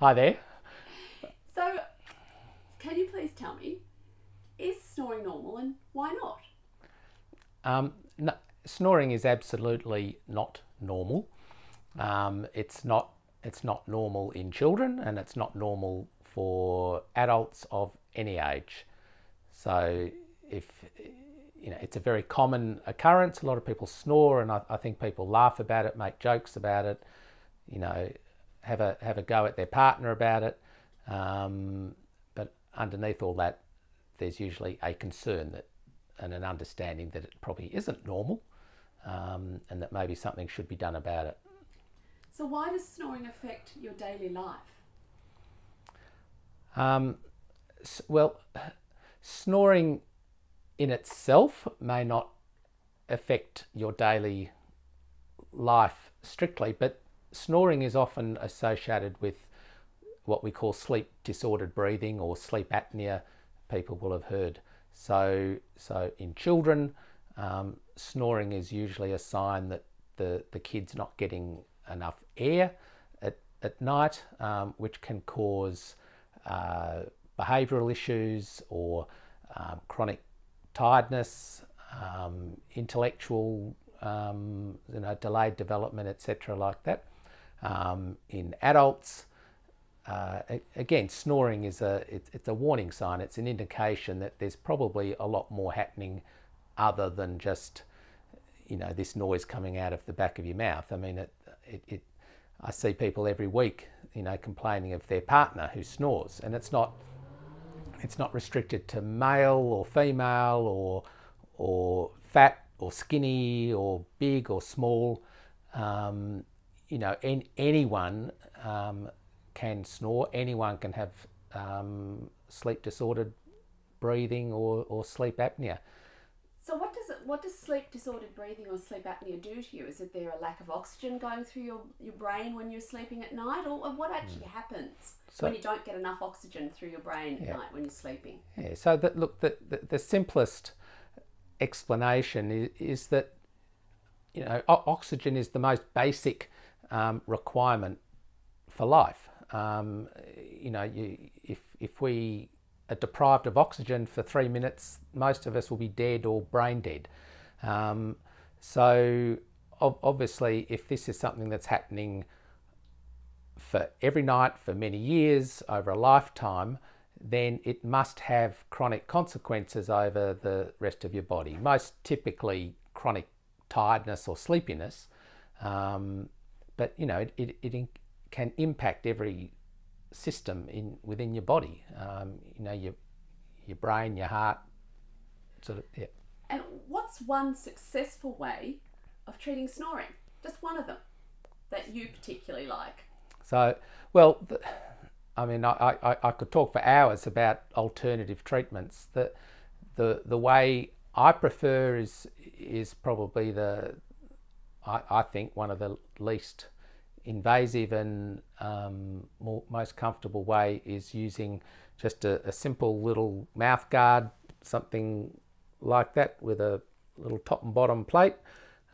Hi there. So, can you please tell me, is snoring normal and why not? Um, no, snoring is absolutely not normal. Um, it's not it's not normal in children and it's not normal for adults of any age. So if you know, it's a very common occurrence. A lot of people snore, and I, I think people laugh about it, make jokes about it. You know, have a have a go at their partner about it. Um, but underneath all that, there's usually a concern that and an understanding that it probably isn't normal, um, and that maybe something should be done about it. So why does snoring affect your daily life? Um, well, snoring in itself may not affect your daily life strictly, but Snoring is often associated with what we call sleep disordered breathing or sleep apnea, people will have heard. So, so in children, um, snoring is usually a sign that the, the kid's not getting enough air at, at night, um, which can cause uh, behavioural issues or um, chronic tiredness, um, intellectual, um, you know, delayed development, etc., like that. Um, in adults, uh, again, snoring is a it's, it's a warning sign. It's an indication that there's probably a lot more happening other than just you know this noise coming out of the back of your mouth. I mean, it, it, it I see people every week, you know, complaining of their partner who snores, and it's not it's not restricted to male or female or or fat or skinny or big or small. Um, you know, in, anyone um, can snore, anyone can have um, sleep disordered breathing or, or sleep apnea. So what does it, what does sleep disordered breathing or sleep apnea do to you? Is it there a lack of oxygen going through your, your brain when you're sleeping at night, or, what actually mm. happens so, when you don't get enough oxygen through your brain yeah. at night when you're sleeping? Yeah. So that look the, the, the simplest explanation is, is that you know oxygen is the most basic um, requirement for life. Um, you know, you, if, if we are deprived of oxygen for three minutes, most of us will be dead or brain dead. Um, so, ob obviously, if this is something that's happening for every night for many years over a lifetime, then it must have chronic consequences over the rest of your body. Most typically, chronic tiredness or sleepiness. Um, but you know it, it, it can impact every system in within your body. Um, you know your your brain, your heart, sort of yeah. And what's one successful way of treating snoring? Just one of them that you particularly like. So, well, the, I mean, I, I, I could talk for hours about alternative treatments. The the the way I prefer is is probably the I, I think, one of the least invasive and um, more, most comfortable way is using just a, a, simple little mouth guard, something like that with a little top and bottom plate.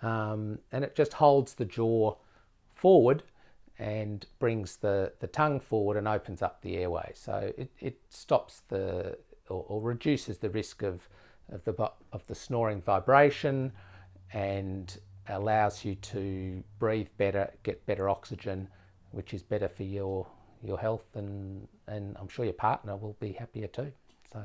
Um, and it just holds the jaw forward and brings the, the tongue forward and opens up the airway. So it, it stops the or, or reduces the risk of, of the of the snoring vibration and allows you to breathe better, get better oxygen, which is better for your your health and and I'm sure your partner will be happier too. So.